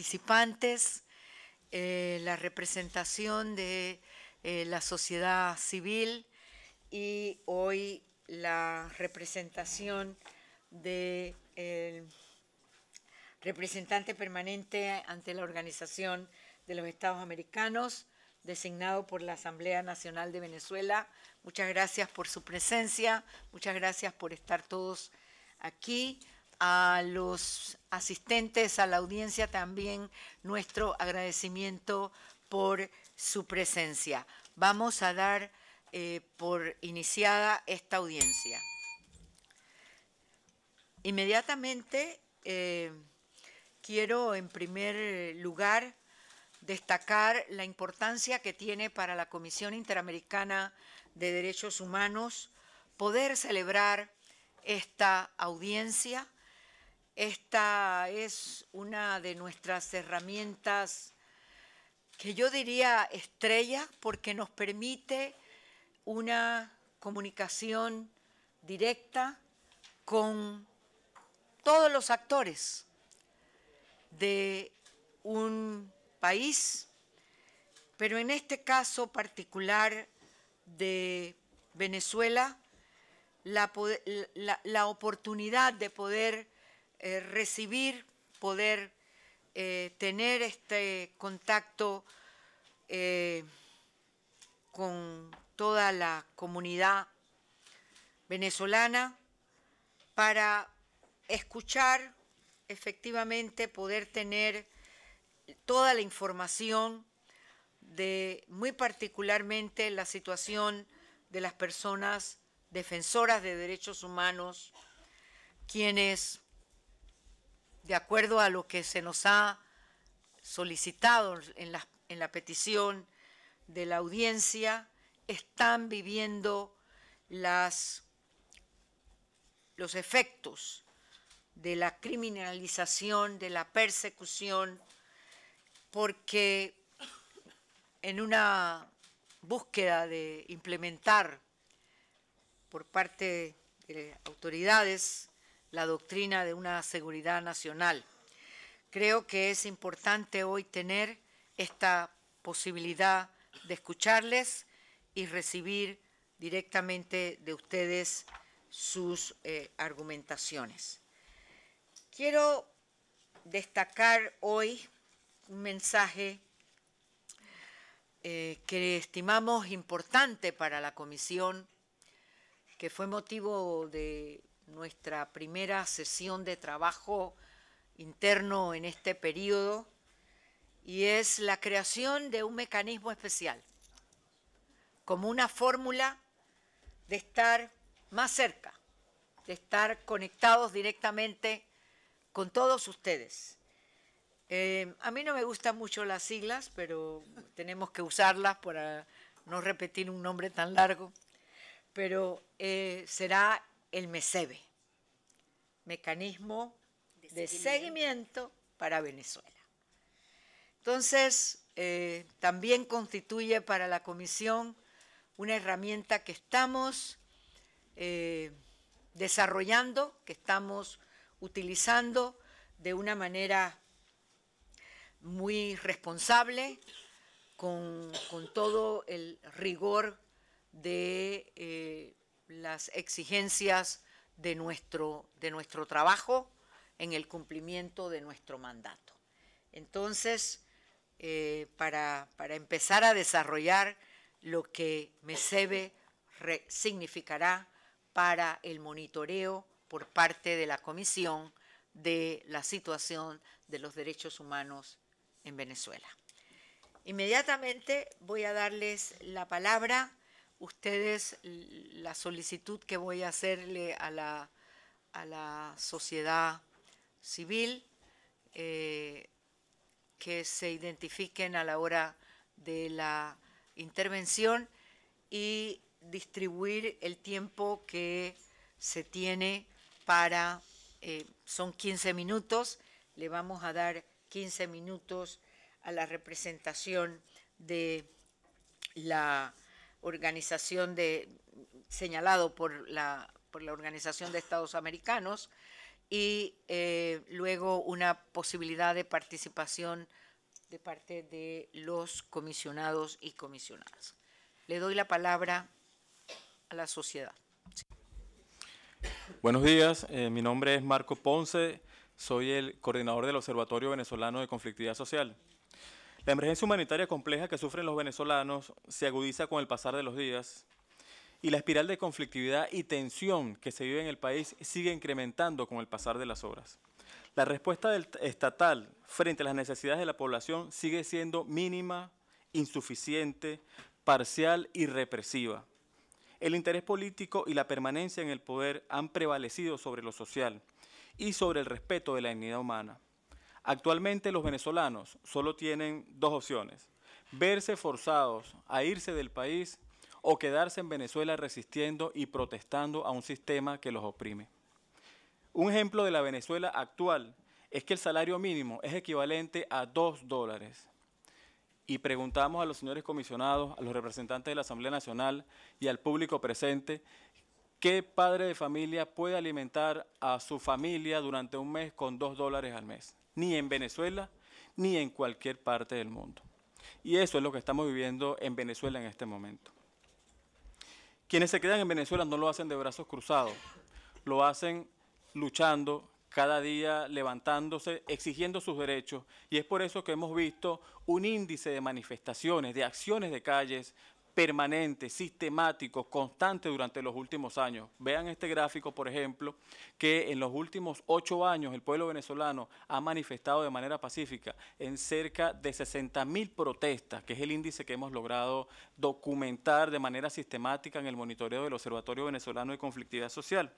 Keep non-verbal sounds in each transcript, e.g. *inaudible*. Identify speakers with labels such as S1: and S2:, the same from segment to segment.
S1: participantes, eh, la representación de eh, la sociedad civil y hoy la representación de representante permanente ante la Organización de los Estados Americanos, designado por la Asamblea Nacional de Venezuela. Muchas gracias por su presencia, muchas gracias por estar todos aquí a los asistentes a la audiencia también nuestro agradecimiento por su presencia. Vamos a dar eh, por iniciada esta audiencia. Inmediatamente eh, quiero en primer lugar destacar la importancia que tiene para la Comisión Interamericana de Derechos Humanos poder celebrar esta audiencia esta es una de nuestras herramientas que yo diría estrella porque nos permite una comunicación directa con todos los actores de un país, pero en este caso particular de Venezuela, la, oportunidad de poder eh, recibir, poder eh, tener este contacto eh, con toda la comunidad venezolana para escuchar, efectivamente, poder tener toda la información de muy particularmente la situación de las personas defensoras de derechos humanos, quienes de acuerdo a lo que se nos ha solicitado en la, en la petición de la audiencia, están viviendo los efectos de la criminalización, de la persecución, porque en una búsqueda de implementar por parte de autoridades la doctrina de una seguridad nacional. Creo que es importante hoy tener esta posibilidad de escucharles y recibir directamente de ustedes sus eh, argumentaciones. Quiero destacar hoy un mensaje eh, que estimamos importante para la comisión, que fue motivo de nuestra primera sesión de trabajo interno en este periodo y es la creación de un mecanismo especial, como una fórmula de estar más cerca, de estar conectados directamente con todos ustedes. Eh, a mí no me gustan mucho las siglas, pero tenemos que usarlas para no repetir un nombre tan largo, pero eh, será el MESEBE, Mecanismo de, seguimiento. para Venezuela. Entonces, eh, también constituye para la Comisión una herramienta que estamos eh, desarrollando, que estamos utilizando de una manera muy responsable, con, todo el rigor de eh, las exigencias de nuestro, de nuestro trabajo en el cumplimiento de nuestro mandato. Entonces, eh, para, para, empezar a desarrollar lo que MESEBE significará para el monitoreo por parte de la Comisión de la situación de los derechos humanos en Venezuela. Inmediatamente voy a darles la palabra ustedes la solicitud que voy a hacerle a la, a la sociedad civil, eh, que se identifiquen a la hora de la intervención y distribuir el tiempo que se tiene para, eh, son 15 minutos, le vamos a dar 15 minutos a la representación de la organización de, señalado por la, por la Organización de Estados Americanos, y eh, luego una posibilidad de participación de parte de los comisionados y comisionadas. Le doy la palabra a la sociedad.
S2: Buenos días, eh, mi nombre es Marco Ponce, soy el coordinador del Observatorio Venezolano de Conflictividad Social. La emergencia humanitaria compleja que sufren los venezolanos se agudiza con el pasar de los días y la espiral de conflictividad y tensión que se vive en el país sigue incrementando con el pasar de las horas. La respuesta del estatal frente a las necesidades de la población sigue siendo mínima, insuficiente, parcial y represiva. El interés político y la permanencia en el poder han prevalecido sobre lo social y sobre el respeto de la dignidad humana. Actualmente los venezolanos solo tienen dos opciones, verse forzados a irse del país o quedarse en Venezuela resistiendo y protestando a un sistema que los oprime. Un ejemplo de la Venezuela actual es que el salario mínimo es equivalente a dos dólares. Y preguntamos a los señores comisionados, a los representantes de la Asamblea Nacional y al público presente, ¿qué padre de familia puede alimentar a su familia durante un mes con dos dólares al mes? ni en Venezuela, ni en cualquier parte del mundo. Y eso es lo que estamos viviendo en Venezuela en este momento. Quienes se quedan en Venezuela no lo hacen de brazos cruzados, lo hacen luchando cada día, levantándose, exigiendo sus derechos. Y es por eso que hemos visto un índice de manifestaciones, de acciones de calles permanente, sistemático, constante durante los últimos años. Vean este gráfico, por ejemplo, que en los últimos ocho años el pueblo venezolano ha manifestado de manera pacífica en cerca de 60.000 protestas, que es el índice que hemos logrado documentar de manera sistemática en el monitoreo del Observatorio Venezolano de Conflictividad Social.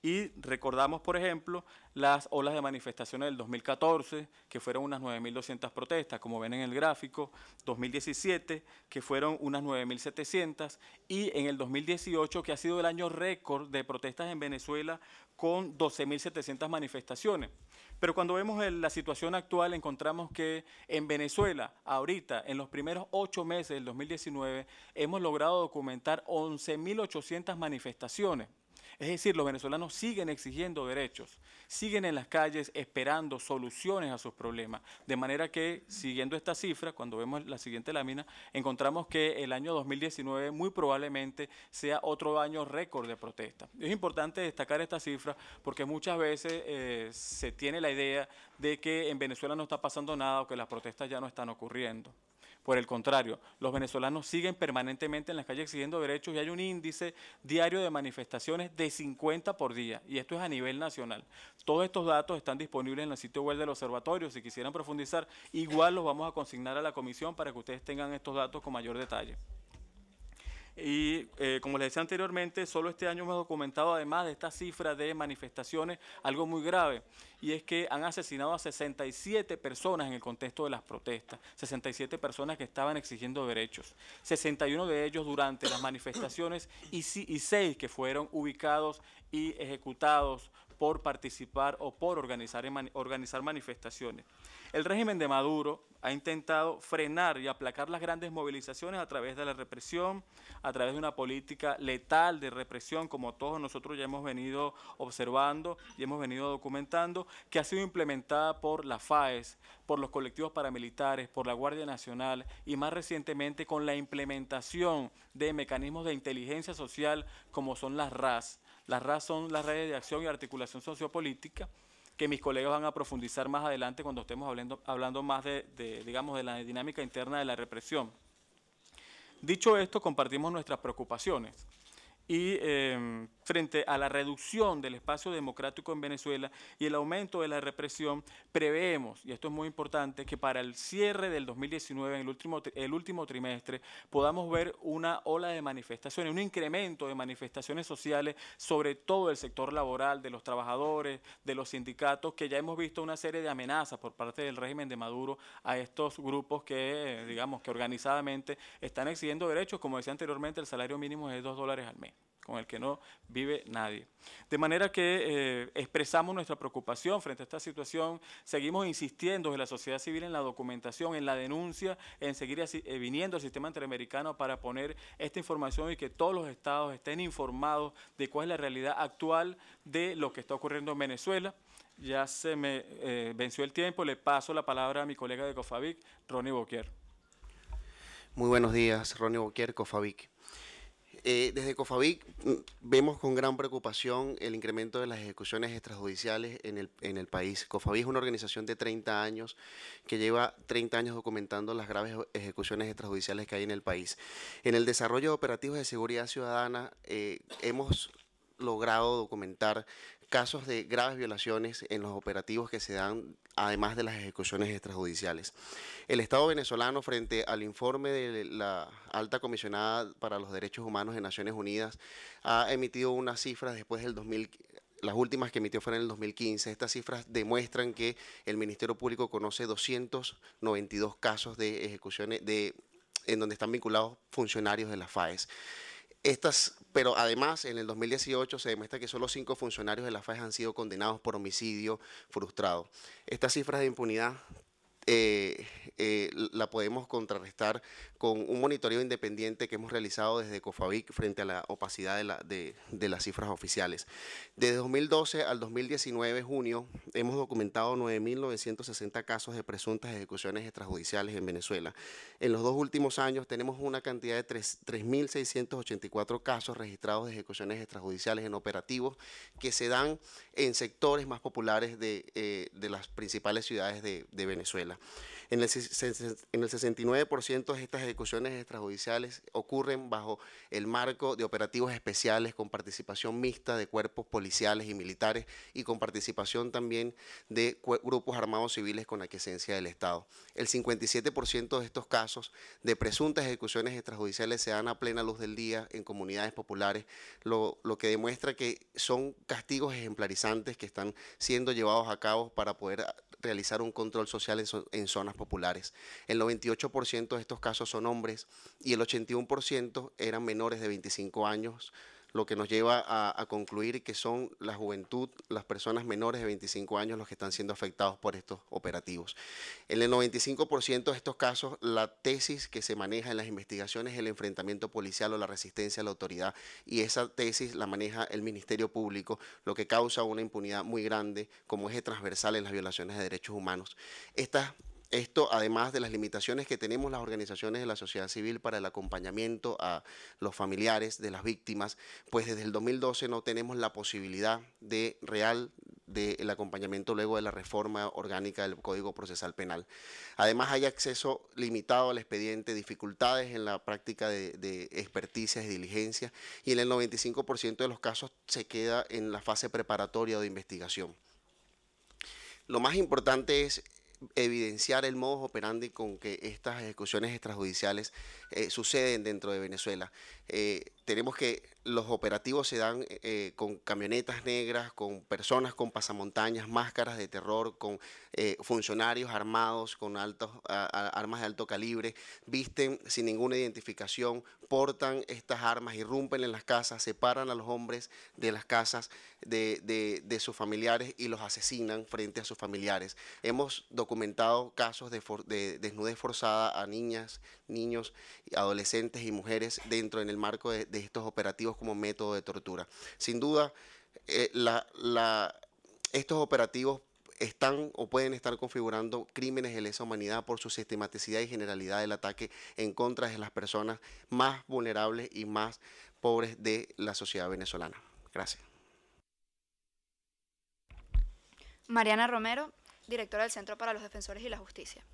S2: Y recordamos, por ejemplo, las olas de manifestaciones del 2014, que fueron unas 9.200 protestas, como ven en el gráfico, 2017, que fueron unas 9.700, y en el 2018, que ha sido el año récord de protestas en Venezuela, con 12.700 manifestaciones. Pero cuando vemos la situación actual, encontramos que en Venezuela, ahorita, en los primeros ocho meses del 2019, hemos logrado documentar 11.800 manifestaciones. Es decir, los venezolanos siguen exigiendo derechos, siguen en las calles esperando soluciones a sus problemas. De manera que, siguiendo esta cifra, cuando vemos la siguiente lámina, encontramos que el año 2019 muy probablemente sea otro año récord de protesta. Es importante destacar esta cifra porque muchas veces eh, se tiene la idea de que en Venezuela no está pasando nada o que las protestas ya no están ocurriendo. Por el contrario, los venezolanos siguen permanentemente en las calles exigiendo derechos y hay un índice diario de manifestaciones de 50 por día, y esto es a nivel nacional. Todos estos datos están disponibles en el sitio web del observatorio, si quisieran profundizar, igual los vamos a consignar a la comisión para que ustedes tengan estos datos con mayor detalle. Y eh, como les decía anteriormente, solo este año hemos documentado, además de esta cifra de manifestaciones, algo muy grave. Y es que han asesinado a 67 personas en el contexto de las protestas. 67 personas que estaban exigiendo derechos. 61 de ellos durante las manifestaciones y, y 6 que fueron ubicados y ejecutados por participar o por organizar, organizar manifestaciones. El régimen de Maduro ha intentado frenar y aplacar las grandes movilizaciones a través de la represión, a través de una política letal de represión, como todos nosotros ya hemos venido observando y hemos venido documentando, que ha sido implementada por la FAES, por los colectivos paramilitares, por la Guardia Nacional y más recientemente con la implementación de mecanismos de inteligencia social como son las RAS las RAS son las redes de acción y articulación sociopolítica que mis colegas van a profundizar más adelante cuando estemos hablando, hablando más de, digamos, de la dinámica interna de la represión. Dicho esto, compartimos nuestras preocupaciones y em, frente a la reducción del espacio democrático en Venezuela y el aumento de la represión, preveemos, y esto es muy importante, que para el cierre del 2019, en el último, el último trimestre, podamos ver una ola de manifestaciones, un incremento de manifestaciones sociales, sobre todo del sector laboral, de los trabajadores, de los sindicatos, que ya hemos visto una serie de amenazas por parte del régimen de Maduro a estos grupos que, eh, digamos, que organizadamente están exigiendo derechos, como decía anteriormente, el salario mínimo es de 2 dólares al mes con el que no vive nadie. De manera que eh, expresamos nuestra preocupación frente a esta situación, seguimos insistiendo desde la sociedad civil en la documentación, en la denuncia, en seguir eh, viniendo al sistema interamericano para poner esta información y que todos los estados estén informados de cuál es la realidad actual de lo que está ocurriendo en Venezuela. Ya se me eh, venció el tiempo, le paso la palabra a mi colega de COFAVIC, Ronnie Boquier.
S3: Muy buenos días, Ronnie Boquier, COFAVIC. Eh, desde COFAVIC mm, vemos con gran preocupación el incremento de las ejecuciones extrajudiciales en el, país. COFAVIC es una organización de 30 años que lleva 30 años documentando las graves ejecuciones extrajudiciales que hay en el país. En el desarrollo de operativos de seguridad ciudadana eh, hemos logrado documentar casos de graves violaciones en los operativos que se dan, además de las ejecuciones extrajudiciales. El Estado venezolano, frente al informe de la alta comisionada para los derechos humanos de Naciones Unidas, ha emitido unas cifras después del 2000, las últimas que emitió fueron en el 2015. Estas cifras demuestran que el Ministerio Público conoce 292 casos de ejecuciones de en donde están vinculados funcionarios de la FAES. Estas, pero además, en el 2018 se demuestra que solo cinco funcionarios de la FAES han sido condenados por homicidio frustrado. Estas cifras de impunidad eh, eh, la podemos contrarrestar con un monitoreo independiente que hemos realizado desde COFAVIC frente a la opacidad de, de las cifras oficiales. Desde 2012 al 2019, junio, hemos documentado 9.960 casos de presuntas ejecuciones extrajudiciales en Venezuela. En los dos últimos años tenemos una cantidad de 3.684 casos registrados de ejecuciones extrajudiciales en operativos que se dan en sectores más populares de, eh, las principales ciudades de, de Venezuela. En el, 69% de estas ejecuciones extrajudiciales ocurren bajo el marco de operativos especiales con participación mixta de cuerpos policiales y militares y con participación también de grupos armados civiles con aquiescencia del Estado. El 57% de estos casos de presuntas ejecuciones extrajudiciales se dan a plena luz del día en comunidades populares, lo, que demuestra que son castigos ejemplarizantes que están siendo llevados a cabo para poder realizar un control social en, en zonas populares. El 98% de estos casos son hombres y el 81% eran menores de 25 años, lo que nos lleva a, concluir que son la juventud, las personas menores de 25 años los que están siendo afectados por estos operativos. En el 95% de estos casos, la tesis que se maneja en las investigaciones es el enfrentamiento policial o la resistencia a la autoridad y esa tesis la maneja el Ministerio Público, lo que causa una impunidad muy grande como eje transversal en las violaciones de derechos humanos. Estas esto, además de las limitaciones que tenemos las organizaciones de la sociedad civil para el acompañamiento a los familiares de las víctimas, pues desde el 2012 no tenemos la posibilidad de real del acompañamiento luego de la reforma orgánica del Código Procesal Penal. Además, hay acceso limitado al expediente, dificultades en la práctica de, experticias y diligencias, y en el 95% de los casos se queda en la fase preparatoria de investigación. Lo más importante es evidenciar el modo operandi con que estas ejecuciones extrajudiciales eh, suceden dentro de Venezuela. Eh, tenemos que los operativos se dan eh, eh, con camionetas negras, con personas con pasamontañas, máscaras de terror, con eh, funcionarios armados con altos, armas de alto calibre, visten sin ninguna identificación, portan estas armas, irrumpen en las casas, separan a los hombres de las casas de, sus familiares y los asesinan frente a sus familiares. Hemos documentado casos de, de desnudez forzada a niñas, niños, adolescentes y mujeres dentro en el marco de estos operativos como método de tortura. Sin duda, eh, estos operativos están o pueden estar configurando crímenes de lesa humanidad por su sistematicidad y generalidad del ataque en contra de las personas más vulnerables y más pobres de la sociedad venezolana. Gracias.
S4: Mariana Romero, directora del Centro para los Defensores y la Justicia.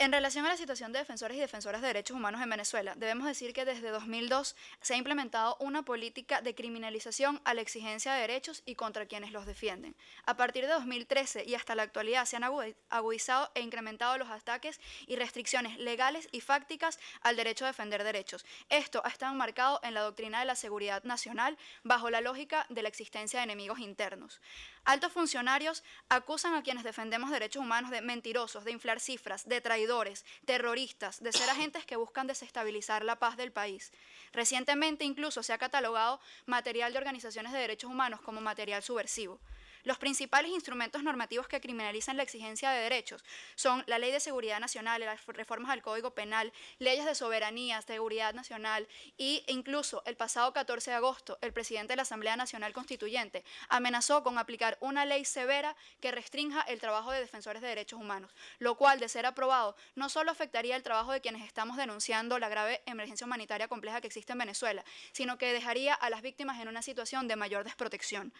S4: En relación a la situación de defensores y defensoras de derechos humanos en Venezuela, debemos decir que desde 2002 se ha implementado una política de criminalización a la exigencia de derechos y contra quienes los defienden. A partir de 2013 y hasta la actualidad se han agudizado e incrementado los ataques y restricciones legales y fácticas al derecho a defender derechos. Esto ha estado marcado en la doctrina de la seguridad nacional bajo la lógica de la existencia de enemigos internos. Altos funcionarios acusan a quienes defendemos derechos humanos de mentirosos, de inflar cifras, de traidores, terroristas, de ser agentes que buscan desestabilizar la paz del país. Recientemente incluso se ha catalogado material de organizaciones de derechos humanos como material subversivo. Los principales instrumentos normativos que criminalizan la exigencia de derechos son la Ley de Seguridad Nacional, las reformas del Código Penal, leyes de soberanía, seguridad nacional e incluso el pasado 14 de agosto el presidente de la Asamblea Nacional Constituyente amenazó con aplicar una ley severa que restrinja el trabajo de defensores de derechos humanos, lo cual de ser aprobado no solo afectaría el trabajo de quienes estamos denunciando la grave emergencia humanitaria compleja que existe en Venezuela, sino que dejaría a las víctimas en una situación de mayor desprotección.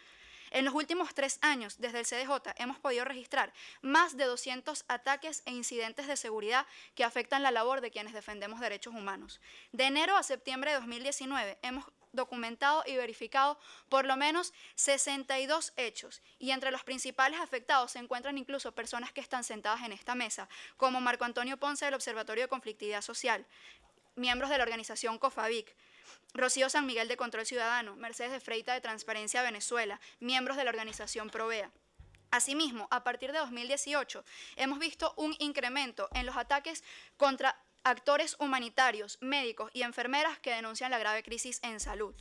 S4: En los últimos tres años, desde el CDJ, hemos podido registrar más de 200 ataques e incidentes de seguridad que afectan la labor de quienes defendemos derechos humanos. De enero a septiembre de 2019 hemos documentado y verificado por lo menos 62 hechos y entre los principales afectados se encuentran incluso personas que están sentadas en esta mesa, como Marco Antonio Ponce del Observatorio de Conflictividad Social, miembros de la organización COFAVIC, Rocío San Miguel de Control Ciudadano, Mercedes de Freita de Transparencia Venezuela, miembros de la organización Provea. Asimismo, a partir de 2018 hemos visto un incremento en los ataques contra actores humanitarios, médicos y enfermeras que denuncian la grave crisis en salud.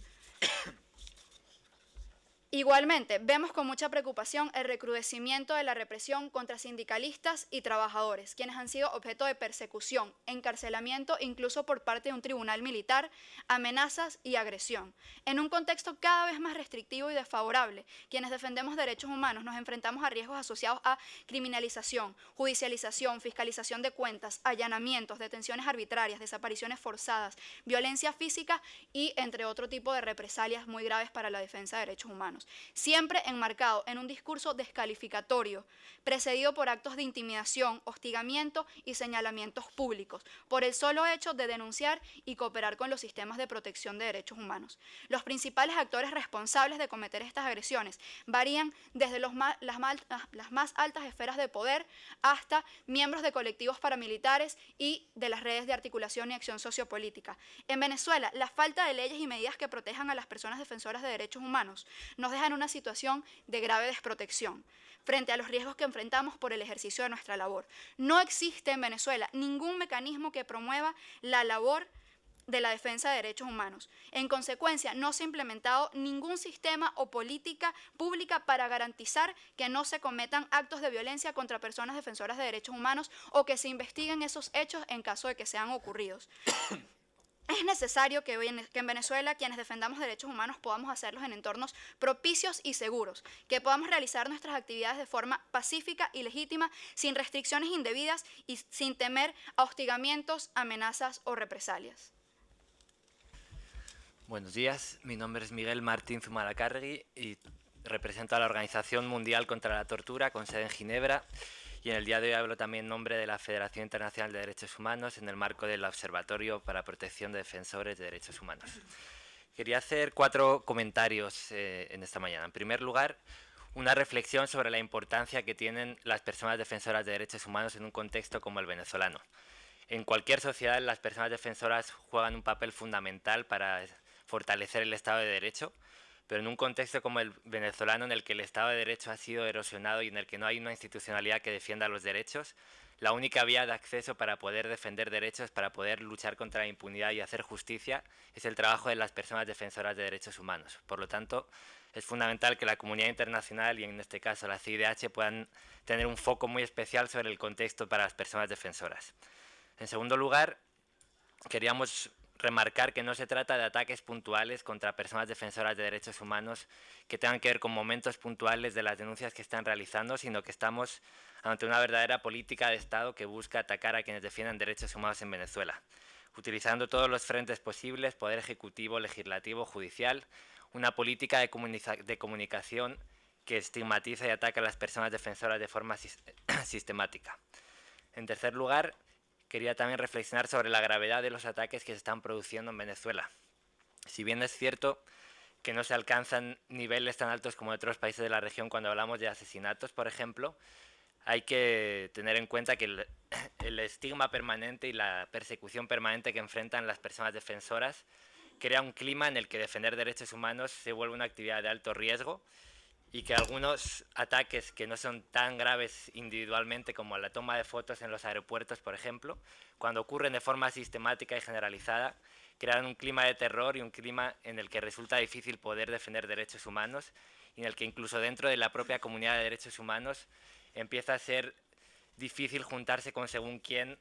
S4: Igualmente, vemos con mucha preocupación el recrudecimiento de la represión contra sindicalistas y trabajadores, quienes han sido objeto de persecución, encarcelamiento incluso por parte de un tribunal militar, amenazas y agresión. En un contexto cada vez más restrictivo y desfavorable, quienes defendemos derechos humanos nos enfrentamos a riesgos asociados a criminalización, judicialización, fiscalización de cuentas, allanamientos, detenciones arbitrarias, desapariciones forzadas, violencia física y entre otro tipo de represalias muy graves para la defensa de derechos humanos siempre enmarcado en un discurso descalificatorio, precedido por actos de intimidación, hostigamiento y señalamientos públicos, por el solo hecho de denunciar y cooperar con los sistemas de protección de derechos humanos. Los principales actores responsables de cometer estas agresiones varían desde las, las más altas esferas de poder hasta miembros de colectivos paramilitares y de las redes de articulación y acción sociopolítica. En Venezuela, la falta de leyes y medidas que protejan a las personas defensoras de derechos humanos no nos en una situación de grave desprotección frente a los riesgos que enfrentamos por el ejercicio de nuestra labor. No existe en Venezuela ningún mecanismo que promueva la labor de la defensa de derechos humanos. En consecuencia, no se ha implementado ningún sistema o política pública para garantizar que no se cometan actos de violencia contra personas defensoras de derechos humanos o que se investiguen esos hechos en caso de que sean ocurridos. Es necesario que, en Venezuela quienes defendamos derechos humanos podamos hacerlos en entornos propicios y seguros, que podamos realizar nuestras actividades de forma pacífica y legítima, sin restricciones indebidas y sin temer a hostigamientos, amenazas o represalias.
S5: Buenos días, mi nombre es Miguel Martín Zumalacárregui y represento a la Organización Mundial contra la Tortura con sede en Ginebra. Y en el día de hoy hablo también en nombre de la Federación Internacional de Derechos Humanos en el marco del Observatorio para Protección de Defensores de Derechos Humanos. Quería hacer cuatro comentarios eh, en esta mañana. En primer lugar, una reflexión sobre la importancia que tienen las personas defensoras de derechos humanos en un contexto como el venezolano. En cualquier sociedad, las personas defensoras juegan un papel fundamental para fortalecer el Estado de Derecho, pero en un contexto como el venezolano en el que el Estado de Derecho ha sido erosionado y en el que no hay una institucionalidad que defienda los derechos, la única vía de acceso para poder defender derechos, para poder luchar contra la impunidad y hacer justicia, es el trabajo de las personas defensoras de derechos humanos. Por lo tanto, es fundamental que la comunidad internacional y en este caso la CIDH puedan tener un foco muy especial sobre el contexto para las personas defensoras. En segundo lugar, queríamos remarcar que no se trata de ataques puntuales contra personas defensoras de derechos humanos que tengan que ver con momentos puntuales de las denuncias que están realizando, sino que estamos ante una verdadera política de Estado que busca atacar a quienes defiendan derechos humanos en Venezuela, utilizando todos los frentes posibles, poder ejecutivo, legislativo, judicial, una política de, de comunicación que estigmatiza y ataca a las personas defensoras de forma *clears throat* sistemática. En tercer lugar, quería también reflexionar sobre la gravedad de los ataques que se están produciendo en Venezuela. Si bien es cierto que no se alcanzan niveles tan altos como en otros países de la región cuando hablamos de asesinatos, por ejemplo, hay que tener en cuenta que el, *clears throat* estigma permanente y la persecución permanente que enfrentan las personas defensoras crea un clima en el que defender derechos humanos se vuelve una actividad de alto riesgo y que algunos ataques que no son tan graves individualmente como la toma de fotos en los aeropuertos, por ejemplo, cuando ocurren de forma sistemática y generalizada, crean un clima de terror y un clima en el que resulta difícil poder defender derechos humanos y en el que incluso dentro de la propia comunidad de derechos humanos empieza a ser difícil juntarse con según quién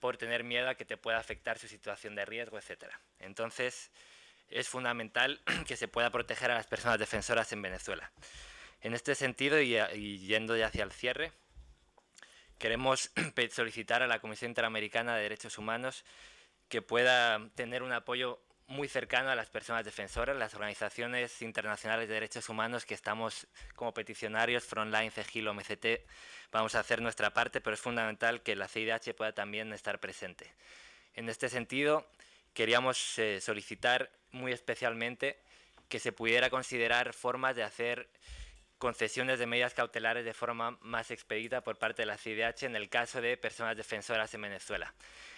S5: por tener miedo a que te pueda afectar su situación de riesgo, etc. Entonces, es fundamental *clears throat* que se pueda proteger a las personas defensoras en Venezuela. En este sentido, y, yendo ya hacia el cierre, queremos *clears throat* solicitar a la Comisión Interamericana de Derechos Humanos que pueda tener un apoyo muy cercano a las personas defensoras, las organizaciones internacionales de derechos humanos que estamos como peticionarios, Frontline, CEGIL, OMCT, vamos a hacer nuestra parte, pero es fundamental que la CIDH pueda también estar presente. En este sentido, queríamos eh, solicitar muy especialmente que se pudiera considerar formas de hacer concesiones de medidas cautelares de forma más expedita por parte de la CIDH en el caso de personas defensoras en Venezuela.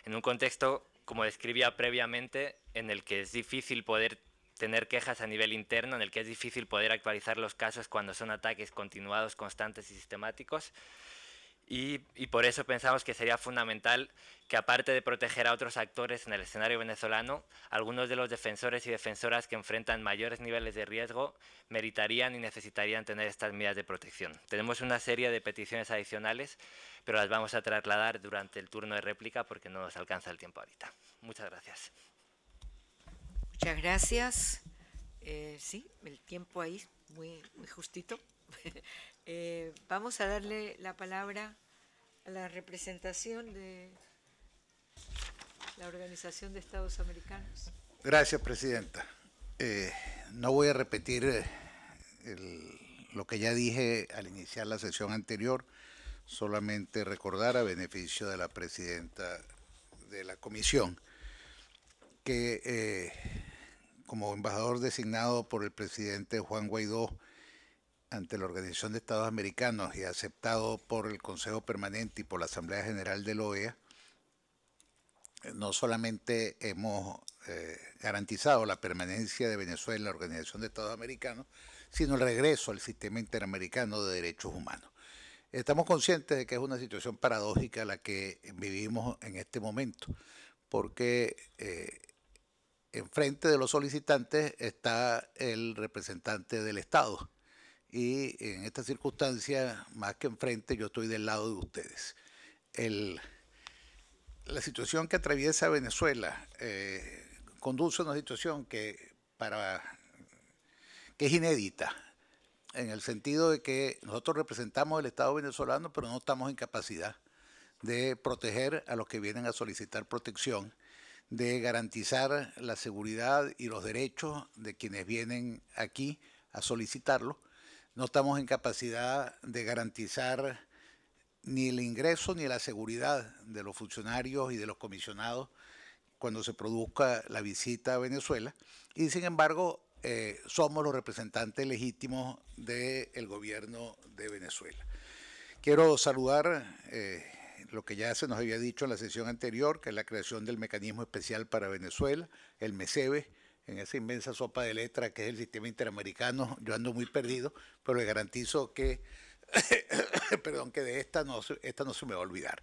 S5: En un contexto, como describía previamente, en el que es difícil poder tener quejas a nivel interno, en el que es difícil poder actualizar los casos cuando son ataques continuados, constantes y sistemáticos, y, por eso pensamos que sería fundamental que aparte de proteger a otros actores en el escenario venezolano, algunos de los defensores y defensoras que enfrentan mayores niveles de riesgo meritarían y necesitarían tener estas medidas de protección. Tenemos una serie de peticiones adicionales, pero las vamos a trasladar durante el turno de réplica porque no nos alcanza el tiempo ahorita. Muchas gracias.
S1: Muchas gracias. Eh, sí, el tiempo ahí, muy justito. *laughs* Eh, vamos a darle la palabra a la representación de la Organización de Estados Americanos.
S6: Gracias, Presidenta. Eh, no voy a repetir eh, lo que ya dije al iniciar la sesión anterior, solamente recordar a beneficio de la Presidenta de la Comisión que como embajador designado por el presidente Juan Guaidó, ante la Organización de Estados Americanos y aceptado por el Consejo Permanente y por la Asamblea General de la e OEA, eh, no solamente hemos eh, garantizado la permanencia de Venezuela en la Organización de Estados Americanos, sino el regreso al sistema interamericano de derechos humanos. Estamos conscientes de que es una situación paradójica la que vivimos en este momento, porque eh, enfrente de los solicitantes está el representante del Estado, y en esta circunstancia, más que enfrente, yo estoy del lado de ustedes. la situación que atraviesa Venezuela eh, conduce a una situación que, que es inédita, en el sentido de que nosotros representamos el Estado venezolano, pero no estamos en capacidad de proteger a los que vienen a solicitar protección, de garantizar la seguridad y los derechos de quienes vienen aquí a solicitarlo no estamos en capacidad de garantizar ni el ingreso ni la seguridad de los funcionarios y de los comisionados cuando se produzca la visita a Venezuela. Y sin embargo, eh, somos los representantes legítimos del gobierno de Venezuela. Quiero saludar eh, lo que ya se nos había dicho en la sesión anterior, que es la creación del Mecanismo Especial para Venezuela, el MECEBE, en esa inmensa sopa de letras que es el sistema interamericano. Yo ando muy perdido, pero le garantizo que, *coughs* perdón, que de esta no, esta no se me va a olvidar.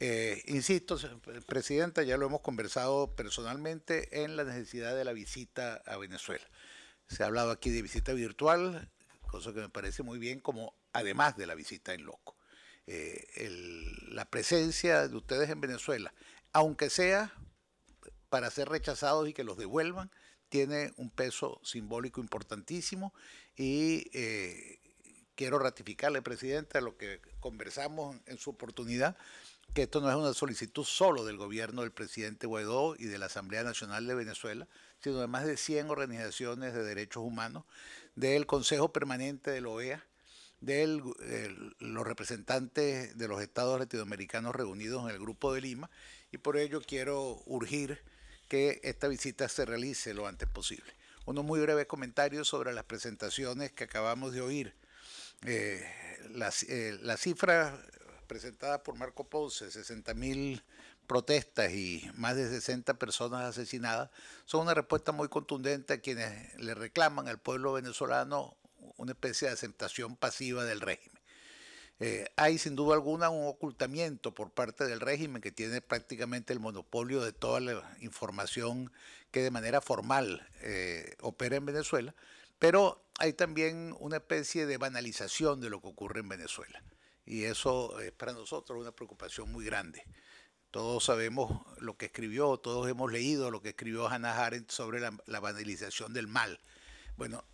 S6: Eh, insisto, Presidenta, ya lo hemos conversado personalmente en la necesidad de la visita a Venezuela. Se ha hablado aquí de visita virtual, cosa que me parece muy bien, como además de la visita en loco. Eh, la presencia de ustedes en Venezuela, aunque sea para ser rechazados y que los devuelvan, tiene un peso simbólico importantísimo y eh, quiero ratificarle, Presidenta, lo que conversamos en su oportunidad, que esto no es una solicitud solo del gobierno del presidente Guaidó y de la Asamblea Nacional de Venezuela, sino de más de 100 organizaciones de derechos humanos, del Consejo Permanente de la OEA, de los representantes de los estados latinoamericanos reunidos en el Grupo de Lima, y por ello quiero urgir que esta visita se realice lo antes posible. Unos muy breves comentarios sobre las presentaciones que acabamos de oír. Eh, las, eh, las, cifras presentadas por Marco Ponce, 60 mil protestas y más de 60 personas asesinadas, son una respuesta muy contundente a quienes le reclaman al pueblo venezolano una especie de aceptación pasiva del régimen. Eh, hay sin duda alguna un ocultamiento por parte del régimen que tiene prácticamente el monopolio de toda la información que de manera formal eh, opera en Venezuela, pero hay también una especie de banalización de lo que ocurre en Venezuela. Y eso es para nosotros una preocupación muy grande. Todos sabemos lo que escribió, todos hemos leído lo que escribió Hannah Arendt sobre la, la banalización del mal. Bueno,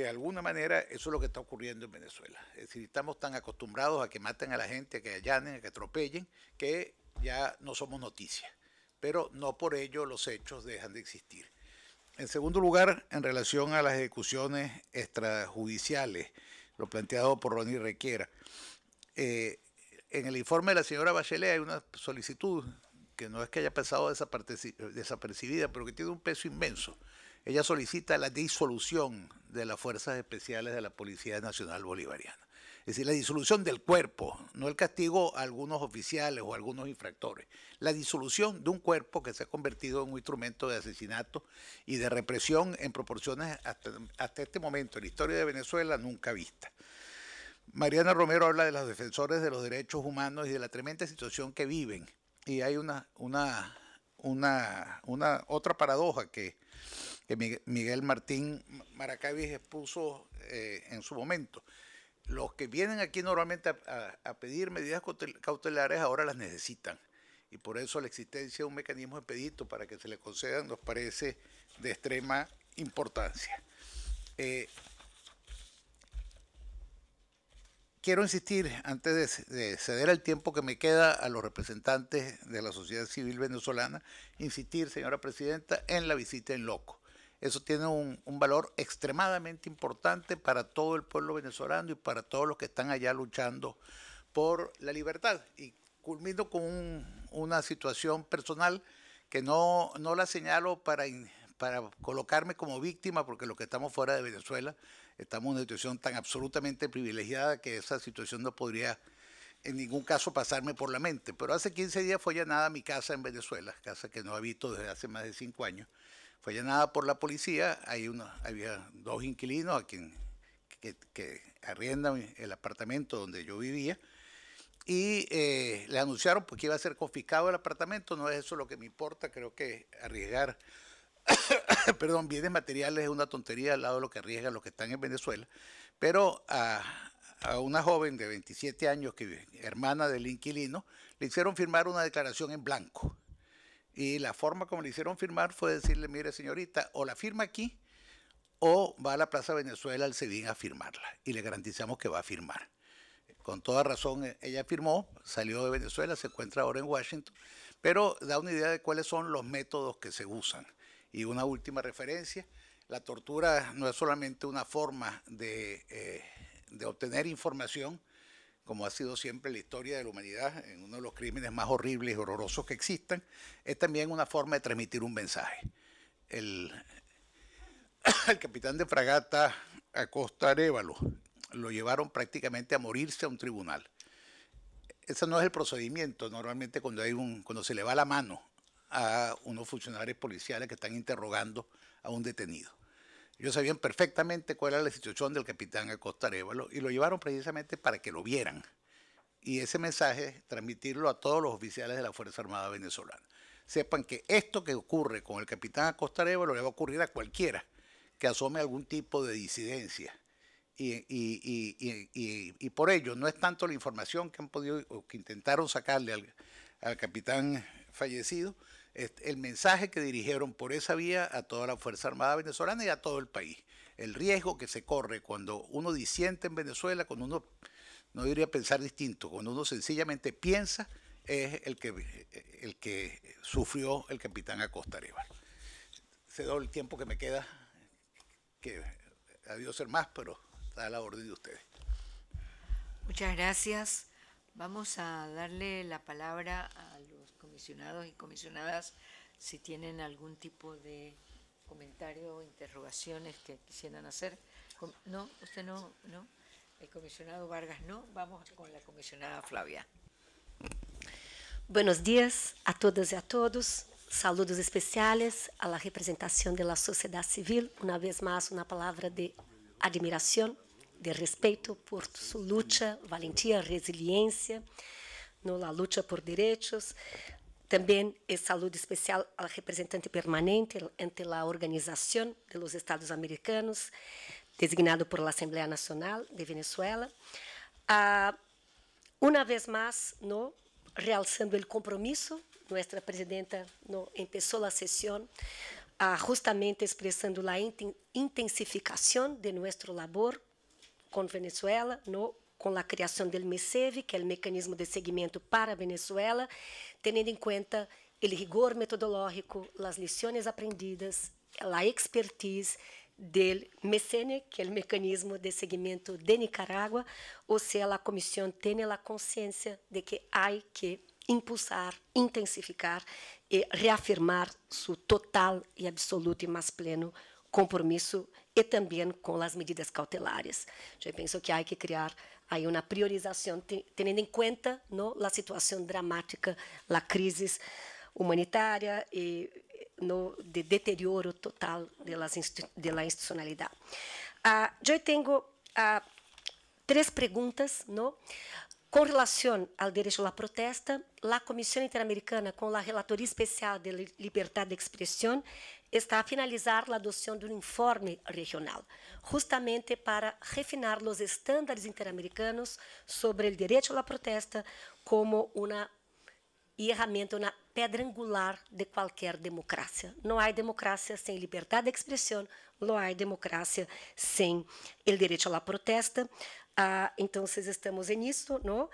S6: de alguna manera eso es lo que está ocurriendo en Venezuela. Es decir, estamos tan acostumbrados a que maten a la gente, a que allanen, a que atropellen, que ya no somos noticias. Pero no por ello los hechos dejan de existir. En segundo lugar, en relación a las ejecuciones extrajudiciales, lo planteado por Ronnie Requiera, eh, en el informe de la señora Bachelet hay una solicitud que no es que haya pasado desapercibida, pero que tiene un peso inmenso ella solicita la disolución de las Fuerzas Especiales de la Policía Nacional Bolivariana. Es decir, la disolución del cuerpo, no el castigo a algunos oficiales o a algunos infractores. La disolución de un cuerpo que se ha convertido en un instrumento de asesinato y de represión en proporciones hasta, este momento, en la historia de Venezuela, nunca vista. Mariana Romero habla de los defensores de los derechos humanos y de la tremenda situación que viven. Y hay una otra paradoja que que Miguel Martín Maracavis expuso eh, en su momento. Los que vienen aquí normalmente a, pedir medidas cautelares ahora las necesitan. Y por eso la existencia de un mecanismo de pedito para que se le concedan nos parece de extrema importancia. Eh, quiero insistir, antes de, ceder el tiempo que me queda a los representantes de la sociedad civil venezolana, insistir, señora presidenta, en la visita en Loco. Eso tiene un, valor extremadamente importante para todo el pueblo venezolano y para todos los que están allá luchando por la libertad. Y culmino con una situación personal que no, no la señalo para, para colocarme como víctima, porque los que estamos fuera de Venezuela estamos en una situación tan absolutamente privilegiada que esa situación no podría en ningún caso pasarme por la mente. Pero hace 15 días fue allanada mi casa en Venezuela, casa que no habito desde hace más de 5 años fue llenada por la policía, había dos inquilinos a que, arriendan el apartamento donde yo vivía, y eh, le anunciaron pues, que iba a ser confiscado el apartamento, no es eso lo que me importa, creo que arriesgar, *coughs* perdón, bienes materiales es una tontería al lado de lo que arriesgan los que están en Venezuela, pero a, una joven de 27 años, que, hermana del inquilino, le hicieron firmar una declaración en blanco y la forma como le hicieron firmar fue decirle, mire señorita, o la firma aquí o va a la Plaza Venezuela al CEDIN a firmarla. Y le garantizamos que va a firmar. Con toda razón, eh, ella firmó, salió de Venezuela, se encuentra ahora en Washington, pero da una idea de cuáles son los métodos que se usan. Y una última referencia, la tortura no es solamente una forma de eh, obtener información, como ha sido siempre la historia de la humanidad, en uno de los crímenes más horribles y horrorosos que existan, es también una forma de transmitir un mensaje. *coughs* El, capitán de fragata Acosta Arevalo lo llevaron prácticamente a morirse a un tribunal. Ese no es el procedimiento normalmente cuando, hay un, cuando se le va la mano a unos funcionarios policiales que están interrogando a un detenido. Ellos sabían perfectamente cuál era la situación del capitán Acosta Arevalo y lo llevaron precisamente para que lo vieran. Y ese mensaje transmitirlo a todos los oficiales de la Fuerza Armada Venezolana. Sepan que esto que ocurre con el capitán Acosta Arevalo le va a ocurrir a cualquiera que asome algún tipo de disidencia. Y, por ello no es tanto la información que han podido o que intentaron sacarle al capitán fallecido, el mensaje que dirigieron por esa vía a toda la Fuerza Armada venezolana y a todo el país. El riesgo que se corre cuando uno disiente en Venezuela, cuando uno no diría pensar distinto, cuando uno sencillamente piensa, es el que, el que sufrió el capitán Acosta se Cedo el tiempo que me queda, que adiós ser más, pero está a la orden de ustedes.
S1: Muchas gracias. Vamos a darle la palabra a comisionados y comisionadas si tienen algún tipo de comentario o interrogaciones que quisieran hacer. No, usted no, no. El comisionado Vargas no. Vamos con la comisionada Flavia.
S7: Buenos días a todas y a todos. Saludos especiales a la representación de la sociedad civil. Una vez más, una palabra de admiración, de respeto por su lucha, valentía, resiliencia, no la lucha por derechos, También es salud especial al representante permanente ante la Organización de los Estados Americanos, designado por la Asamblea Nacional de Venezuela. uma ah, una vez más, ¿no? realzando el compromiso, nuestra presidenta ¿no? empezó la sesión ah, justamente expresando la intensificación de nuestra labor con Venezuela, ¿no? com a criação do MESEV, que é o mecanismo de seguimento para a Venezuela, tendo em conta o rigor metodológico, as lições aprendidas, a expertise do MECENE, que é o mecanismo de seguimento de Nicarágua, ou seja, a comissão tem a consciência de que há que impulsar, intensificar e reafirmar seu total e absoluto e mais pleno compromisso e também com as medidas cautelares. Eu penso que há que criar Aí uma priorização, tendo em conta, ¿no? a situação dramática, a crise humanitária e ¿no? de deterioro total de, las de la institucionalidad. Uh, ah, yo tengo uh, ah, tres preguntas, ¿no? Com relação ao direito à protesta, a Comissão Interamericana, com a Relatoria Especial de Liberdade de Expressão, está a finalizar a adoção de um informe regional, justamente para refinar os estándares interamericanos sobre o direito à protesta como uma ferramenta, uma pedra angular de qualquer democracia. Não há democracia sem liberdade de expressão, não há democracia sem o direito à protesta. Ah, então, estamos nisso, não?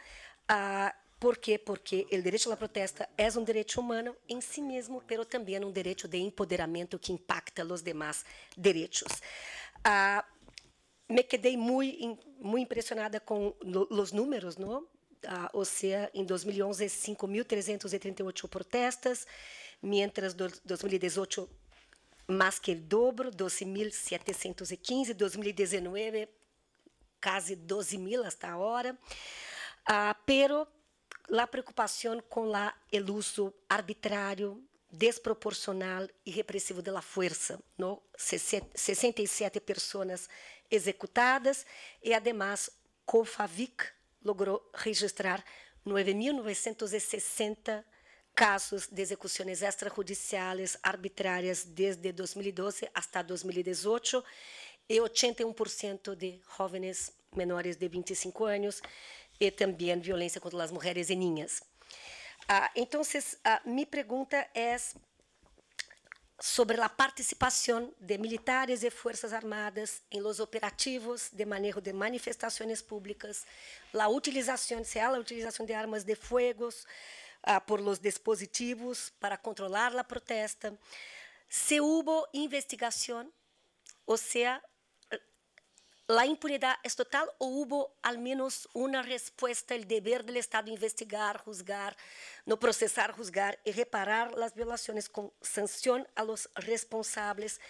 S7: Ah, por quê? Porque o é direito à protesta é um direito humano em si mesmo, mas também é um direito de empoderamento que impacta os demais direitos. Ah, me quedei muito, muito impressionada com os números, não? Ah, ou seja, em 2011, 5.338 protestas, mientras 2018 mais que o dobro, 12.715, 2019 quase 12 até agora. Uh, pero a preocupação com o uso arbitrário, desproporcional e repressivo da força. ¿no? 67 pessoas executadas e, además, COFAVIC logrou registrar 9.960 casos de execuções extrajudiciais arbitrárias desde 2012 até 2018 e 81% de jovens menores de 25 anos e também violência contra as mulheres e ninhas. Ah, então, a ah, minha pergunta é sobre a participação de militares e forças armadas em los operativos de manejo de manifestações públicas, a utilização, se há a utilização de armas de fogo ah, por los dispositivos para controlar a protesta, se houve investigação, ou seja, La impunidad es total o hubo al menos una respuesta, el deber del Estado investigar, juzgar, no procesar, juzgar y reparar las violaciones con sanción a los responsables.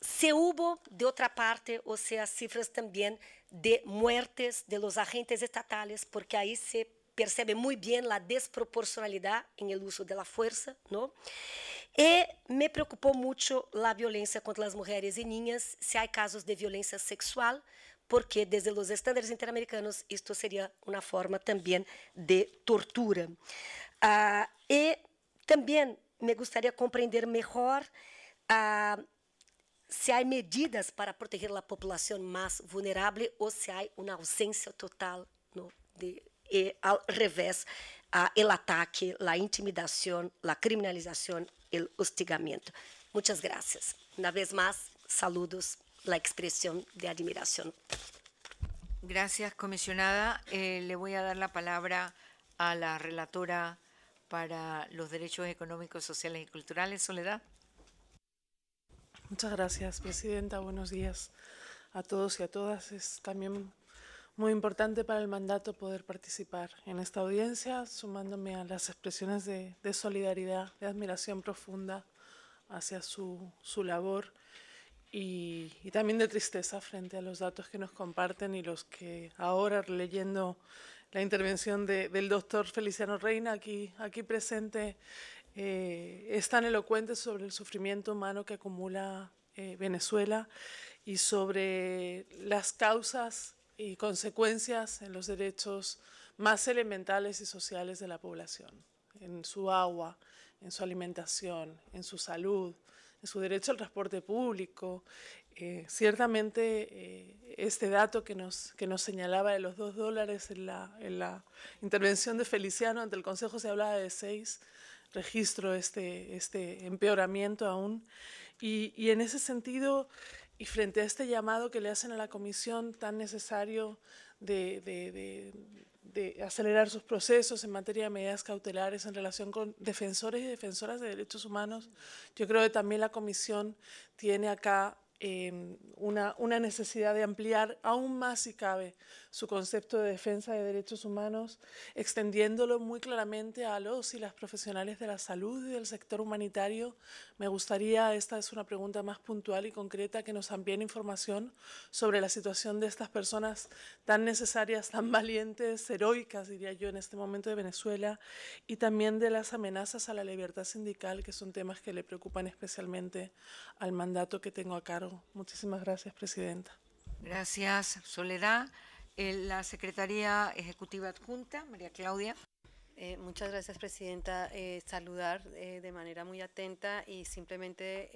S7: se hubo, de otra parte, o sea, cifras también de muertes de los agentes estatales, porque ahí se percibe muy bien la desproporcionalidad en el uso de la fuerza, ¿no? E me preocupou muito a violência contra as mulheres e niñas, se há casos de violência sexual, porque desde os estándares interamericanos isto seria uma forma também de tortura. e ah, também me gostaria de compreender melhor ah, se há medidas para proteger a população mais vulnerável ou se há uma ausência total no, de, e eh, ao revés, o ah, ataque, a intimidação, a criminalização el hostigamiento. Muchas gracias. Una vez más, saludos, la expresión de
S1: admiración. Gracias, comisionada. Eh, le voy a dar la palabra a la relatora para los derechos económicos, sociales y culturales, Soledad.
S8: Muchas gracias, Presidenta. Buenos días a todos y a todas. Es también muy importante para el mandato poder participar en esta audiencia, sumándome a las expresiones de, solidaridad, de admiración profunda hacia su, su labor y, también de tristeza frente a los datos que nos comparten y los que ahora leyendo la intervención del doctor Feliciano Reina aquí, aquí presente eh, es tan elocuente sobre el sufrimiento humano que acumula eh, Venezuela y sobre las causas y consecuencias en los derechos más elementales y sociales de la población, en su agua, en su alimentación, en su salud, en su derecho al transporte público. Eh, ciertamente eh, este dato que nos, que nos señalaba de los dos dólares en la, en la intervención de Feliciano ante el Consejo se hablaba de seis, registro este, este empeoramiento aún. Y, y en ese sentido y frente a este llamado que le hacen a la comisión tan necesario de, acelerar sus procesos en materia de medidas cautelares en relación con defensores y defensoras de derechos humanos, yo creo que también la comisión tiene acá eh, una necesidad de ampliar aún más si cabe su concepto de defensa de derechos humanos, extendiéndolo muy claramente a los y las profesionales de la salud y del sector humanitario. Me gustaría, esta es una pregunta más puntual y concreta, que nos amplíen información sobre la situación de estas personas tan necesarias, tan valientes, heroicas, diría yo, en este momento de Venezuela, y también de las amenazas a la libertad sindical, que son temas que le preocupan especialmente al mandato que tengo a cargo. Muchísimas gracias, Presidenta. Gracias, Soledad. Eh, la Secretaría ejecutiva adjunta, María Claudia.
S1: Eh, muchas gracias, Presidenta. Eh, saludar de manera muy atenta y simplemente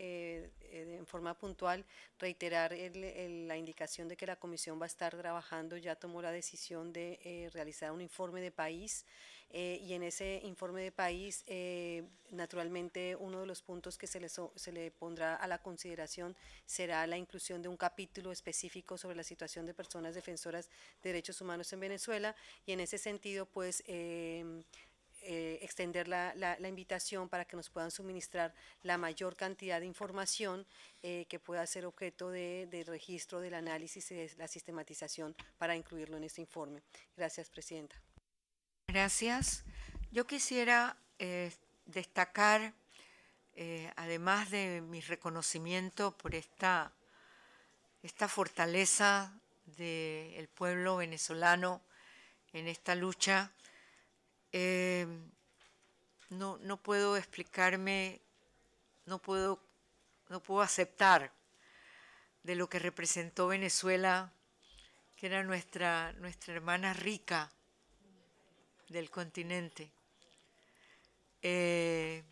S1: en forma puntual reiterar la indicación de que la Comisión va a estar trabajando, ya tomó la decisión de realizar un informe de país. Eh, y en ese informe de país, eh, naturalmente, uno de los puntos que se le, se le pondrá a la consideración será la inclusión de un capítulo específico sobre la situación de personas defensoras de derechos humanos en Venezuela y en ese sentido, pues... Eh, extender la, invitación para que nos puedan suministrar la mayor cantidad de información que pueda ser objeto de, de, registro, del análisis y de la sistematización para incluirlo en este informe. Gracias, Presidenta. Gracias. Yo quisiera eh, destacar, eh, además de mi reconocimiento por esta, esta fortaleza del pueblo venezolano en esta lucha, eh, no, puedo explicarme, no puedo, no puedo aceptar de lo que representó Venezuela, que era nuestra, nuestra hermana rica del continente. Eh,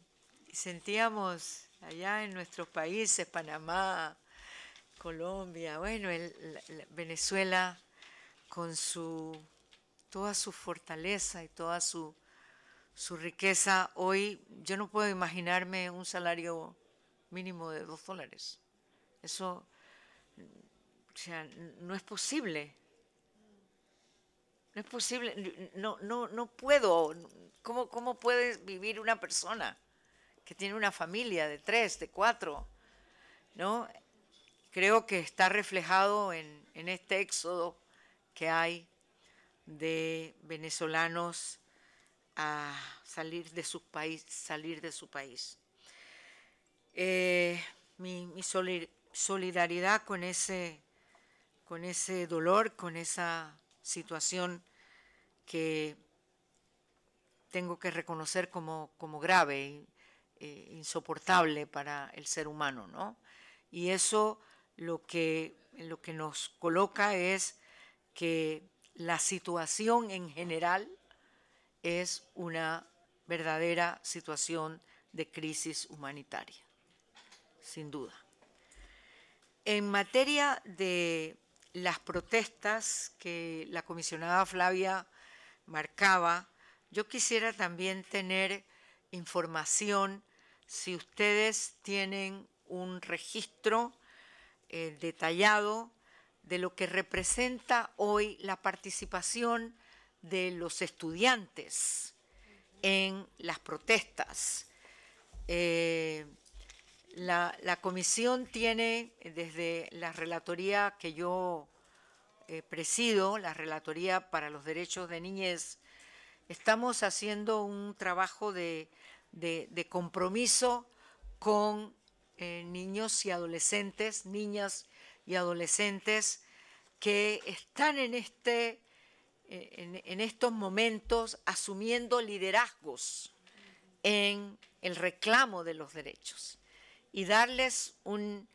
S1: sentíamos allá en nuestros países, Panamá, Colombia, bueno, Venezuela con su, toda su fortaleza y toda su, su riqueza. Hoy yo no puedo imaginarme un salario mínimo de dos dólares. Eso, o sea, no es posible. No es posible, no, no, no puedo. ¿Cómo, ¿Cómo puede vivir una persona que tiene una familia de tres, de cuatro? ¿No? Creo que está reflejado en, este éxodo que hay de venezolanos a salir de su país, salir de su país. Eh, mi, solidaridad con ese, con ese dolor, con esa situación que tengo que reconocer como, como grave, e insoportable para el ser humano, ¿no? Y eso lo que, lo que nos coloca es que la situación en general es una verdadera situación de crisis humanitaria, sin duda. En materia de las protestas que la comisionada Flavia marcaba, yo quisiera también tener información si ustedes tienen un registro eh, detallado de lo que representa hoy la participación de los estudiantes en las protestas. Eh, la, comisión tiene, eh, desde la relatoría que yo eh, presido, la relatoría para los derechos de niñez, estamos haciendo un trabajo de, compromiso con eh, niños y adolescentes, niñas y adolescentes que están este, en estos momentos asumiendo liderazgos en el reclamo de los derechos y darles un,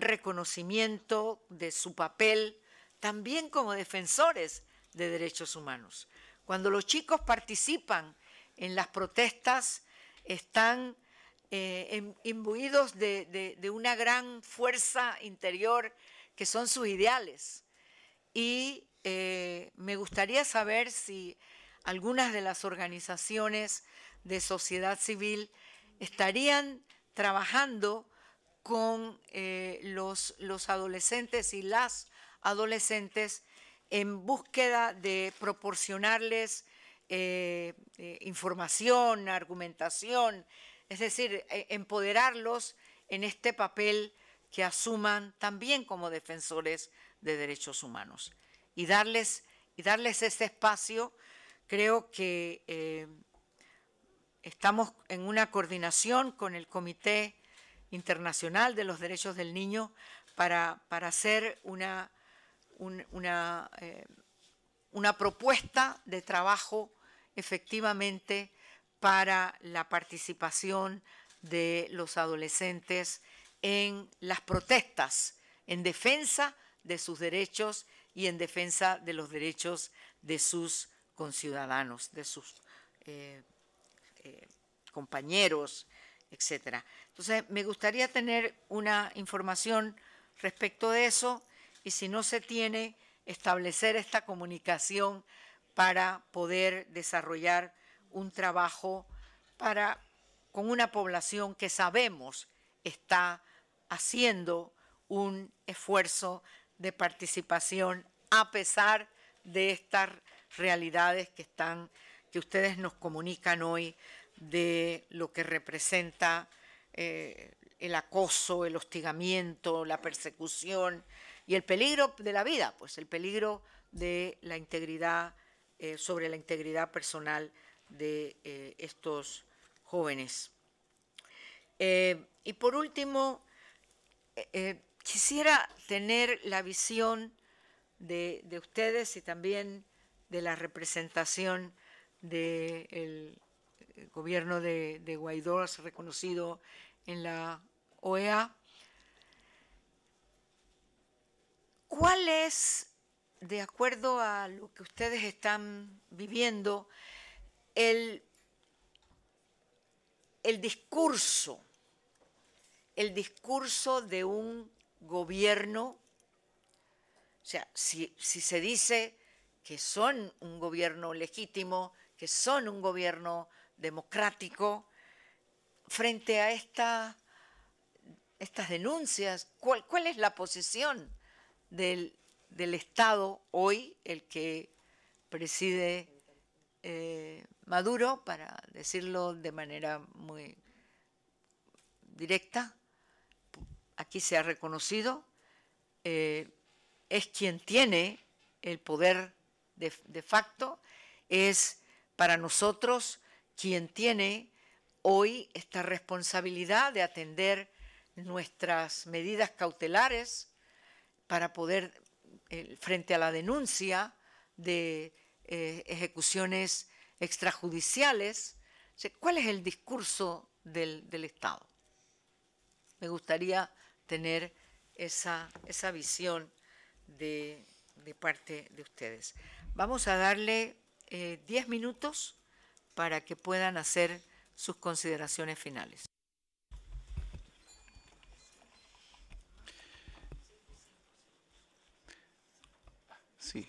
S1: reconocimiento de su papel también como defensores de derechos humanos. Cuando los chicos participan en las protestas, están eh, em, imbuidos de, una gran fuerza interior que son sus ideales. Y eh, me gustaría saber si algunas de las organizaciones de sociedad civil estarían trabajando con eh, los, adolescentes y las adolescentes en búsqueda de proporcionarles eh, eh, información, argumentación, es decir, e, empoderarlos en este papel que asuman también como defensores de derechos humanos y darles, y darles ese espacio, creo que Estamos en una coordinación con el Comité Internacional de los Derechos del Niño para, para hacer una, una, eh, una propuesta de trabajo efectivamente para la participación de los adolescentes en las protestas en defensa de sus derechos y en defensa de los derechos de sus conciudadanos, de sus eh, eh, compañeros, etcétera. Entonces, me gustaría tener una información respecto de eso y si no se tiene, establecer esta comunicación para poder desarrollar un trabajo para con una población que sabemos está haciendo un esfuerzo de participación a pesar de estas realidades que están que ustedes nos comunican hoy de lo que representa eh, el acoso, el hostigamiento, la persecución y el peligro de la vida, pues el peligro de la integridad, eh, sobre la integridad personal de eh, estos jóvenes. y por último, quisiera tener la visión de ustedes y también de la representación del gobierno de, Guaidó, reconocido en la OEA. ¿Cuál es, de acuerdo a lo que ustedes están viviendo, el, discurso, el discurso de un gobierno? O sea, si se dice que son un gobierno legítimo, que son un gobierno democrático, frente a estas denuncias, ¿cuál, ¿cuál, es la posición del, Estado hoy, el que preside eh, Maduro, para decirlo de manera muy directa? Aquí se ha reconocido, eh, es quien tiene el poder de facto, es para nosotros, quien tiene hoy esta responsabilidad de atender nuestras medidas cautelares para poder, eh, frente a la denuncia de eh, ejecuciones extrajudiciales, ¿cuál es el discurso del, Estado? Me gustaría tener esa, esa visión de, de parte de ustedes. Vamos a darle eh, diez minutos para que puedan hacer sus consideraciones finales.
S9: Sí.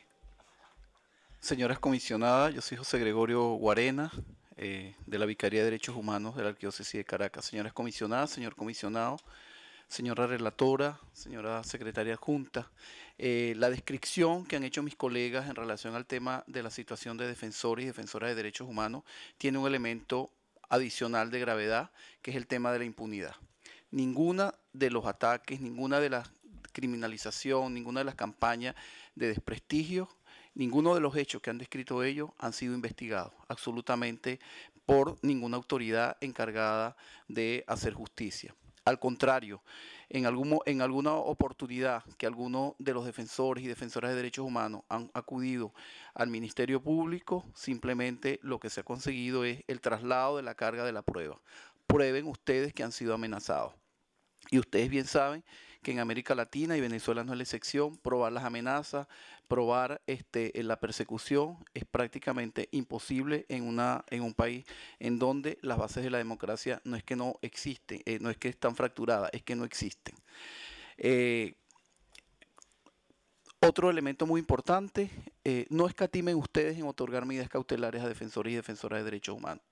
S9: Señoras comisionadas, yo soy José Gregorio Guarena, eh, de la Vicaría de Derechos Humanos de la Arquidiócesis de Caracas. Señoras comisionadas, señor comisionado, señora relatora, señora secretaria Junta, eh, la descripción que han hecho mis colegas en relación al tema de la situación de defensores y defensoras de derechos humanos tiene un elemento adicional de gravedad, que es el tema de la impunidad. Ninguna de los ataques, ninguna de las criminalización, ninguna de las campañas de desprestigio, ninguno de los hechos que han descrito ellos han sido investigados absolutamente por ninguna autoridad encargada de hacer justicia. Al contrario, en, alguna oportunidad que algunos de los defensores y defensoras de derechos humanos han acudido al Ministerio Público, simplemente lo que se ha conseguido es el traslado de la carga de la prueba. Prueben ustedes que han sido amenazados. Y ustedes bien saben que en América Latina y Venezuela no es la excepción, probar las amenazas, probar este, la persecución es prácticamente imposible en, un país en donde las bases de la democracia no es que no existen, eh, no es que están fracturadas, es que no existen. Eh, otro elemento muy importante, eh, no escatimen ustedes en otorgar medidas cautelares a defensores y defensoras de derechos humanos.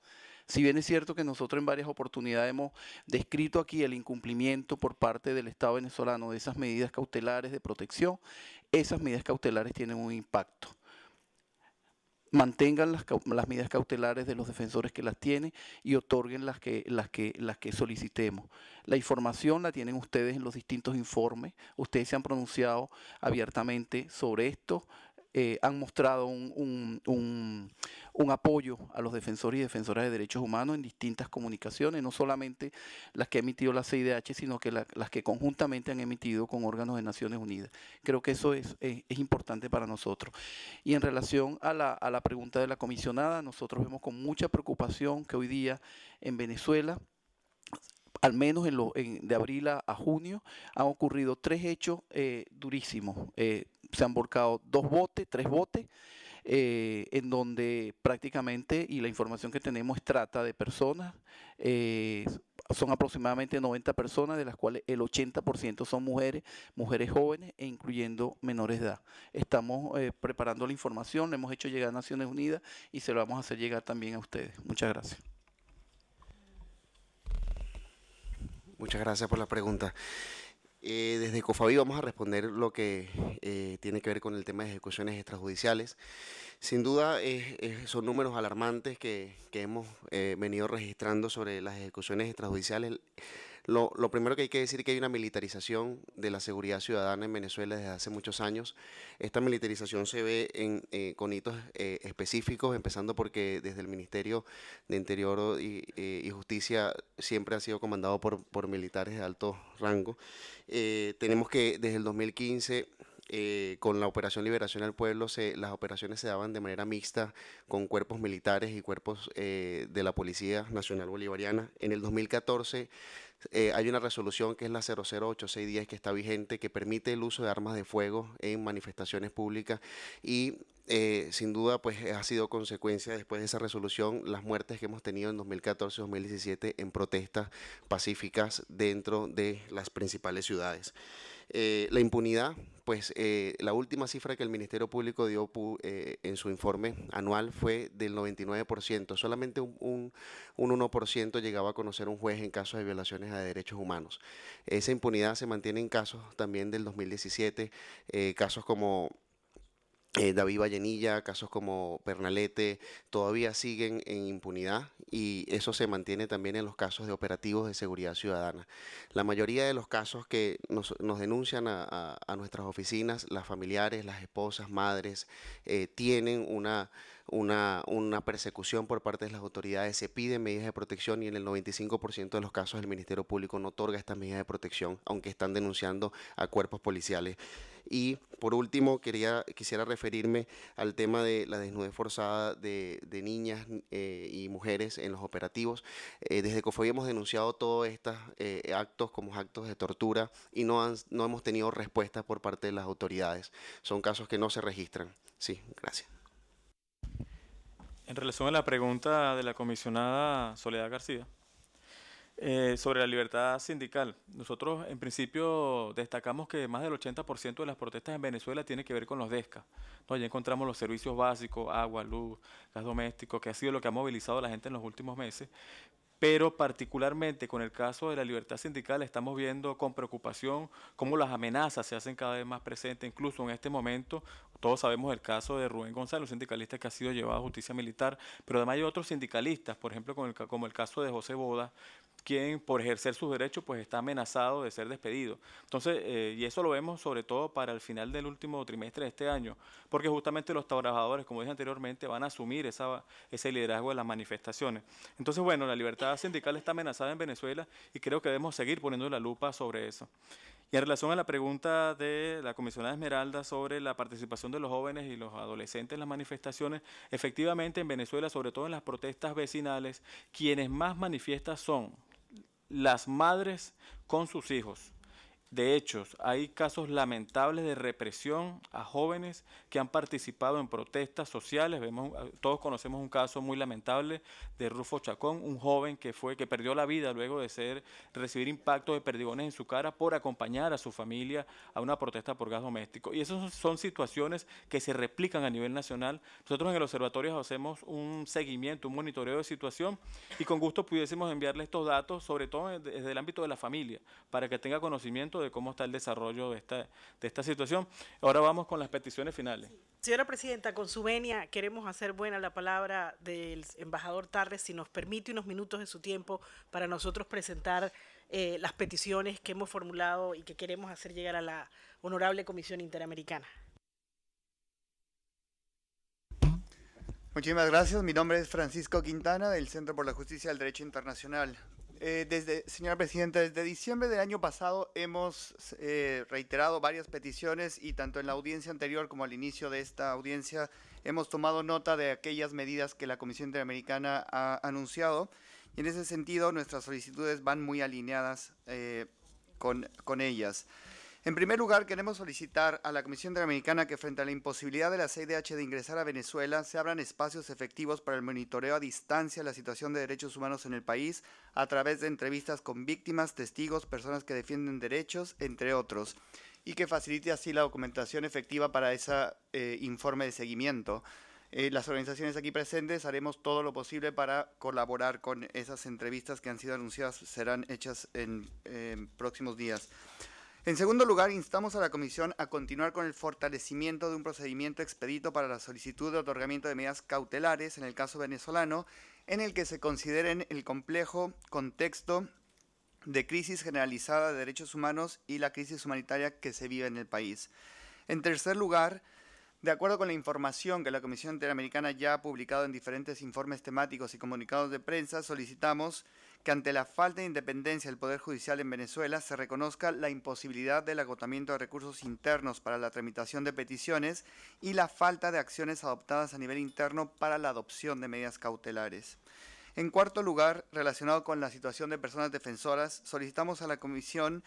S9: Si bien es cierto que nosotros en varias oportunidades hemos descrito aquí el incumplimiento por parte del Estado venezolano de esas medidas cautelares de protección, esas medidas cautelares tienen un impacto mantengan las, medidas cautelares de los defensores que las tienen y otorguen las que, las, que, las que solicitemos. La información la tienen ustedes en los distintos informes. Ustedes se han pronunciado abiertamente sobre esto. Eh, han mostrado un, apoyo a los defensores y defensoras de derechos humanos en distintas comunicaciones, no solamente las que ha emitido la CIDH, sino que las que conjuntamente han emitido con órganos de Naciones Unidas. Creo que eso es, importante para nosotros. Y en relación a la, a la pregunta de la comisionada, nosotros vemos con mucha preocupación que hoy día en Venezuela al menos en, lo, en de abril a, junio, han ocurrido tres hechos eh, durísimos. Eh, se han volcado dos botes, tres botes, eh, en donde prácticamente, y la información que tenemos trata de personas, eh, son aproximadamente 90 personas, de las cuales el 80% son mujeres, mujeres jóvenes e incluyendo menores de edad. Estamos eh, preparando la información, le hemos hecho llegar a Naciones Unidas y se lo vamos a hacer llegar también a ustedes. Muchas gracias.
S3: Muchas gracias por la pregunta. Eh, desde COFABI vamos a responder lo que eh, tiene que ver con el tema de ejecuciones extrajudiciales. Sin duda son números alarmantes que hemos eh, venido registrando sobre las ejecuciones extrajudiciales. Lo, lo, primero que hay que decir es que hay una militarización de la seguridad ciudadana en Venezuela desde hace muchos años. Esta militarización se ve en, eh, con hitos eh, específicos, empezando porque desde el Ministerio de Interior eh, y, Justicia siempre ha sido comandado por, por militares de alto rango. tenemos que desde el 2015 eh, con la Operación Liberación al Pueblo, se, las operaciones se daban de manera mixta con cuerpos militares y cuerpos eh, de la Policía Nacional Bolivariana. En el 2014 eh, hay una resolución que es la 008610 que está vigente, que permite el uso de armas de fuego en manifestaciones públicas y sin duda pues ha sido consecuencia después de esa resolución las muertes que hemos tenido en 2014-2017 en protestas pacíficas dentro de las principales ciudades. Eh, la impunidad, pues eh, la última cifra que el Ministerio Público dio eh, en su informe anual fue del 99%. Solamente un, 1% llegaba a conocer un juez en casos de violaciones a derechos humanos. Esa impunidad se mantiene en casos también del 2017, casos como eh, David Vallenilla, casos como Pernalete, todavía siguen en impunidad y eso se mantiene también en los casos de operativos de seguridad ciudadana. La mayoría de los casos que nos, denuncian a, nuestras oficinas, las familiares, las esposas, madres, eh, tienen una una, una persecución por parte de las autoridades, se piden medidas de protección y en el 95% de los casos el Ministerio Público no otorga estas medidas de protección, aunque están denunciando a cuerpos policiales. Y por último, quería, quisiera referirme al tema de la desnudez forzada de, niñas eh, y mujeres en los operativos. Eh, desde COFOI hemos denunciado todos estos eh, actos como actos de tortura y no, han, no hemos tenido respuesta por parte de las autoridades. Son casos que no se registran. Sí, gracias.
S2: En relación a la pregunta de la comisionada Soledad García eh, sobre la libertad sindical, nosotros en principio destacamos que más del 80% de las protestas en Venezuela tiene que ver con los DESCA. ¿no? Allí encontramos los servicios básicos, agua, luz, gas doméstico, que ha sido lo que ha movilizado a la gente en los últimos meses pero particularmente con el caso de la libertad sindical estamos viendo con preocupación cómo las amenazas se hacen cada vez más presentes, incluso en este momento todos sabemos el caso de Rubén González, un sindicalista que ha sido llevado a justicia militar, pero además hay otros sindicalistas, por ejemplo como el, como el caso de José Boda, quien por ejercer sus derechos pues está amenazado de ser despedido. Entonces, eh, y eso lo vemos sobre todo para el final del último trimestre de este año, porque justamente los trabajadores, como dije anteriormente, van a asumir ese liderazgo de las manifestaciones. Entonces, bueno, la libertad sindical está amenazada en Venezuela y creo que debemos seguir poniendo la lupa sobre eso. Y en relación a la pregunta de la comisionada Esmeralda sobre la participación de los jóvenes y los adolescentes en las manifestaciones, efectivamente en Venezuela, sobre todo en las protestas vecinales, quienes más manifiestas son las madres con sus hijos. De hecho, hay casos lamentables de represión a jóvenes que han participado en protestas sociales. Vemos, eh, todos conocemos un caso muy lamentable de Rufo Chacón, un joven que fue que perdió la vida luego de ser recibir impactos de perdigones en su cara por acompañar a su familia a una protesta por gas doméstico. Y esas son situaciones que se replican a nivel nacional. Nosotros en el observatorio hacemos un seguimiento, un monitoreo de situación y con gusto pudiésemos enviarle estos datos, sobre todo desde el ámbito de la familia, para que tenga conocimiento de cómo está el desarrollo de esta, situación. Ahora vamos con las peticiones finales.
S8: Señora Presidenta, con su venia queremos hacer buena la palabra del
S1: embajador Tarres, si nos permite unos minutos de su tiempo para nosotros presentar eh, las peticiones que hemos formulado y que queremos hacer llegar a la Honorable Comisión Interamericana.
S10: Muchísimas gracias. Mi nombre es Francisco Quintana del Centro por la Justicia del Derecho Internacional. Eh, desde, señora Presidenta, desde diciembre del año pasado hemos eh, reiterado varias peticiones y tanto en la audiencia anterior como al inicio de esta audiencia hemos tomado nota de aquellas medidas que la Comisión Interamericana ha anunciado y en ese sentido nuestras solicitudes van muy alineadas eh, con ellas. En primer lugar, queremos solicitar a la Comisión Interamericana que frente a la imposibilidad de la CIDH de ingresar a Venezuela, se abran espacios efectivos para el monitoreo a distancia de la situación de derechos humanos en el país a través de entrevistas con víctimas, testigos, personas que defienden derechos, entre otros, y que facilite así la documentación efectiva para ese eh, informe de seguimiento. Eh, las organizaciones aquí presentes haremos todo lo posible para colaborar con esas entrevistas que han sido anunciadas, serán hechas en próximos días. En segundo lugar, instamos a la Comisión a continuar con el fortalecimiento de un procedimiento expedito para la solicitud de otorgamiento de medidas cautelares en el caso venezolano, en el que se consideren el complejo contexto de crisis generalizada de derechos humanos y la crisis humanitaria que se vive en el país. En tercer lugar, de acuerdo con la información que la Comisión Interamericana ya ha publicado en diferentes informes temáticos y comunicados de prensa, solicitamos que ante la falta de independencia del Poder Judicial en Venezuela se reconozca la imposibilidad del agotamiento de recursos internos para la tramitación de peticiones y la falta de acciones adoptadas a nivel interno para la adopción de medidas cautelares. En cuarto lugar, relacionado con la situación de personas defensoras, solicitamos a la Comisión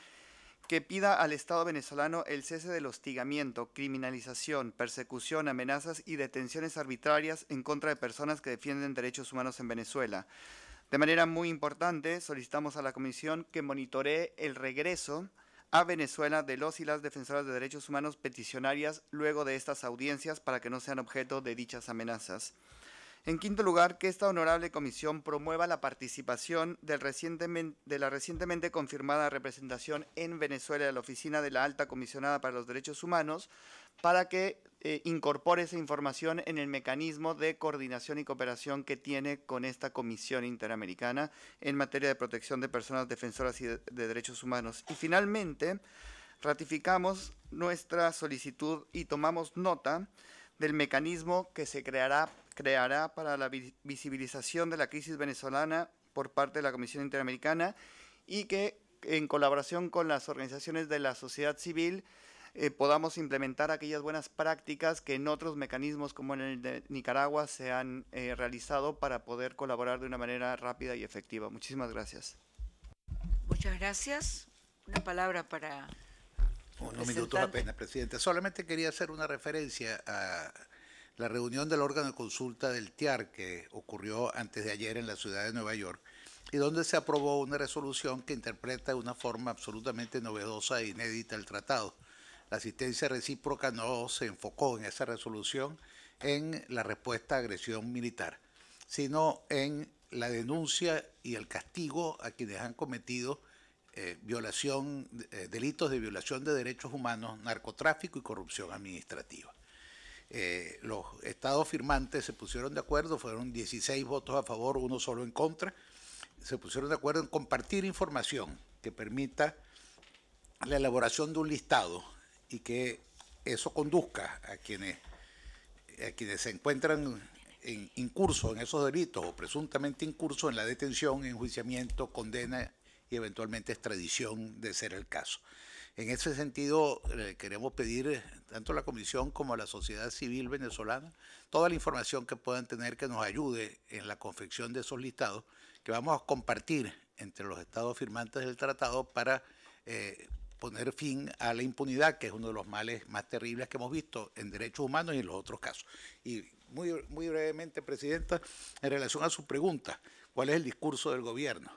S10: que pida al Estado venezolano el cese del hostigamiento, criminalización, persecución, amenazas y detenciones arbitrarias en contra de personas que defienden derechos humanos en Venezuela. De manera muy importante, solicitamos a la Comisión que monitoree el regreso a Venezuela de los y las defensoras de derechos humanos peticionarias luego de estas audiencias para que no sean objeto de dichas amenazas. En quinto lugar, que esta honorable comisión promueva la participación de la recientemente confirmada representación en Venezuela de la Oficina de la Alta Comisionada para los Derechos Humanos para que eh, incorpore esa información en el mecanismo de coordinación y cooperación que tiene con esta Comisión Interamericana en materia de protección de personas defensoras y de derechos humanos. Y finalmente, ratificamos nuestra solicitud y tomamos nota del mecanismo que se creará creará para la visibilización de la crisis venezolana por parte de la Comisión Interamericana y que en colaboración con las organizaciones de la sociedad civil eh, podamos implementar aquellas buenas prácticas que en otros mecanismos como en el de Nicaragua se han eh, realizado para poder colaborar de una manera rápida y efectiva. Muchísimas gracias.
S1: Muchas gracias. Una palabra para...
S6: Un minutos apenas, Presidente. Solamente quería hacer una referencia a la reunión del órgano de consulta del TIAR, que ocurrió antes de ayer en la ciudad de Nueva York, y donde se aprobó una resolución que interpreta de una forma absolutamente novedosa e inédita el tratado. La asistencia recíproca no se enfocó en esa resolución en la respuesta a agresión militar, sino en la denuncia y el castigo a quienes han cometido eh, violación, eh, delitos de violación de derechos humanos, narcotráfico y corrupción administrativa. Eh, los estados firmantes se pusieron de acuerdo, fueron 16 votos a favor, uno solo en contra. Se pusieron de acuerdo en compartir información que permita la elaboración de un listado y que eso conduzca a quienes, a quienes se encuentran en incurso en esos delitos o presuntamente incurso en la detención, enjuiciamiento, condena y eventualmente extradición de ser el caso. En ese sentido, eh, queremos pedir eh, tanto a la Comisión como a la sociedad civil venezolana toda la información que puedan tener que nos ayude en la confección de esos listados que vamos a compartir entre los estados firmantes del tratado para eh, poner fin a la impunidad, que es uno de los males más terribles que hemos visto en derechos humanos y en los otros casos. Y muy, muy brevemente, Presidenta, en relación a su pregunta, ¿cuál es el discurso del gobierno?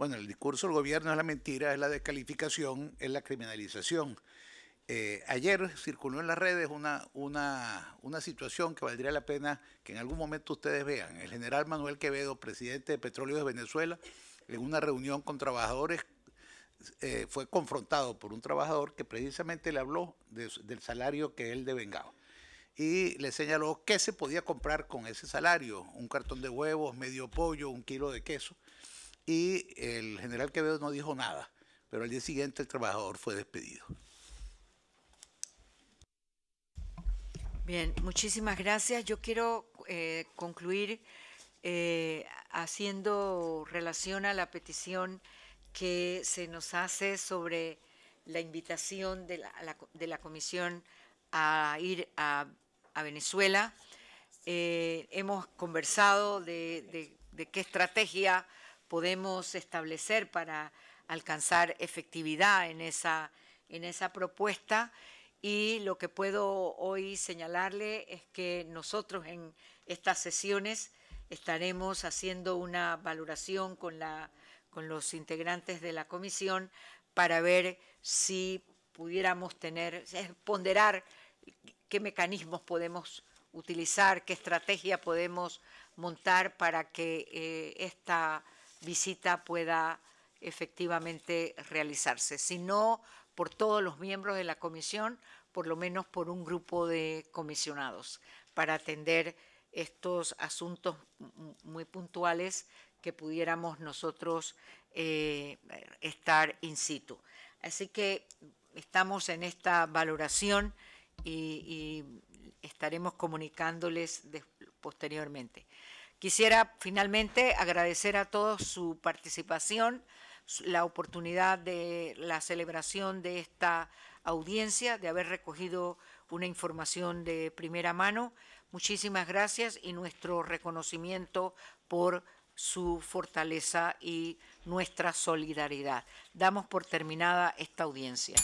S6: Bueno, el discurso del gobierno es la mentira, es la descalificación, es la criminalización. Eh, ayer circuló en las redes una, una, situación que valdría la pena que en algún momento ustedes vean. El general Manuel Quevedo, presidente de Petróleo de Venezuela, en una reunión con trabajadores eh, fue confrontado por un trabajador que precisamente le habló del salario que él devengaba. Y le señaló qué se podía comprar con ese salario, un cartón de huevos, medio pollo, un kilo de queso y el general Quevedo no dijo nada, pero al día siguiente el trabajador fue despedido.
S1: Bien, muchísimas gracias. Yo quiero eh, concluir eh, haciendo relación a la petición que se nos hace sobre la invitación de la, comisión a ir a, Venezuela. Eh, hemos conversado de qué estrategia podemos establecer para alcanzar efectividad en esa, en esa propuesta. Y lo que puedo hoy señalarle es que nosotros en estas sesiones estaremos haciendo una valoración con, la, con los integrantes de la comisión para ver si pudiéramos tener, ponderar qué mecanismos podemos utilizar, qué estrategia podemos montar para que eh, esta visita pueda efectivamente realizarse, sino por todos los miembros de la comisión, por lo menos por un grupo de comisionados, para atender estos asuntos muy puntuales que pudiéramos nosotros eh, estar in situ. Así que estamos en esta valoración y, estaremos comunicándoles posteriormente. Quisiera finalmente agradecer a todos su participación, la oportunidad de la celebración de esta audiencia, de haber recogido una información de primera mano. Muchísimas gracias y nuestro reconocimiento por su fortaleza y nuestra solidaridad. Damos por terminada esta audiencia.